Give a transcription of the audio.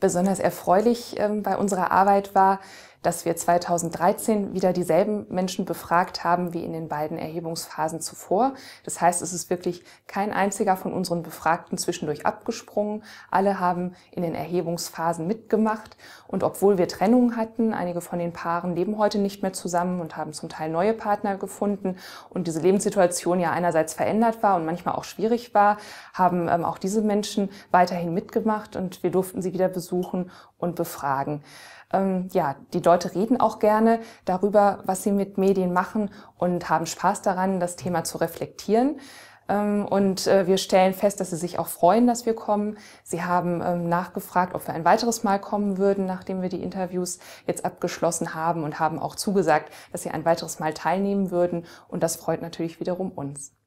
besonders erfreulich ähm, bei unserer Arbeit war, dass wir 2013 wieder dieselben Menschen befragt haben wie in den beiden Erhebungsphasen zuvor. Das heißt, es ist wirklich kein einziger von unseren Befragten zwischendurch abgesprungen. Alle haben in den Erhebungsphasen mitgemacht. Und obwohl wir Trennungen hatten, einige von den Paaren leben heute nicht mehr zusammen und haben zum Teil neue Partner gefunden und diese Lebenssituation ja einerseits verändert war und manchmal auch schwierig war, haben ähm, auch diese Menschen weiterhin mitgemacht und wir durften sie wieder besuchen und befragen. Ähm, ja, die Leute reden auch gerne darüber, was sie mit Medien machen und haben Spaß daran, das Thema zu reflektieren. Ähm, und äh, wir stellen fest, dass sie sich auch freuen, dass wir kommen. Sie haben ähm, nachgefragt, ob wir ein weiteres Mal kommen würden, nachdem wir die Interviews jetzt abgeschlossen haben und haben auch zugesagt, dass sie ein weiteres Mal teilnehmen würden. Und das freut natürlich wiederum uns.